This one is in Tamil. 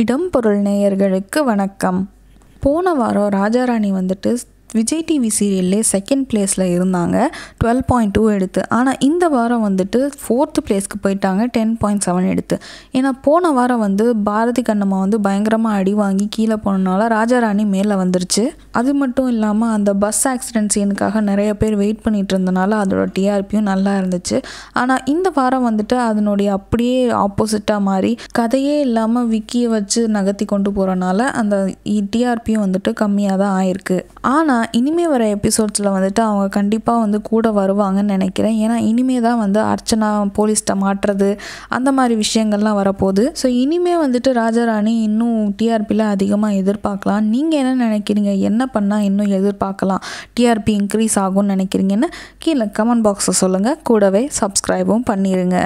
இடம் பொருள் நேயர்களுக்கு வணக்கம் போன வாரம் ராஜாராணி வந்துட்டு விஜய் டிவி சீரியல்லே செகண்ட் பிளேஸில் இருந்தாங்க டுவெல் பாயிண்ட் டூ எடுத்து ஆனால் இந்த வாரம் வந்துட்டு ஃபோர்த் பிளேஸ்க்கு போயிட்டாங்க டென் பாயிண்ட் செவன் எடுத்து ஏன்னா போன வாரம் வந்து பாரதி கண்ணம்மா வந்து பயங்கரமாக அடி வாங்கி கீழே போனனால ராஜாராணி மேலே வந்துருச்சு அது மட்டும் இல்லாமல் அந்த பஸ் ஆக்சிடென்ட் சீனுக்காக நிறைய பேர் வெயிட் பண்ணிட்டு இருந்தனால அதோட டிஆர்பியும் நல்லா இருந்துச்சு ஆனால் இந்த வாரம் வந்துட்டு அதனுடைய அப்படியே ஆப்போசிட்டாக மாறி கதையே இல்லாமல் விக்கியை வச்சு நகர்த்தி கொண்டு போகிறனால அந்த டிஆர்பியும் வந்துட்டு கம்மியாக தான் ஆயிருக்கு ஆனால் இனிமேல் வர எபிசோட்ஸில் வந்துட்டு அவங்க கண்டிப்பாக வந்து கூட வருவாங்கன்னு நினைக்கிறேன் ஏன்னா இனிமே தான் வந்து அர்ச்சனா போலீஸ்கிட்ட மாட்டுறது அந்த மாதிரி விஷயங்கள்லாம் வரப்போகுது ஸோ இனிமே வந்துட்டு ராஜாராணி இன்னும் டிஆர்பியில் அதிகமாக எதிர்பார்க்கலாம் நீங்கள் என்ன நினைக்கிறீங்க என்ன பண்ணால் இன்னும் எதிர்பார்க்கலாம் டிஆர்பி இன்க்ரீஸ் ஆகும்னு நினைக்கிறீங்கன்னு கீழே கமெண்ட் பாக்ஸை சொல்லுங்கள் கூடவே சப்ஸ்கிரைபும் பண்ணிடுங்க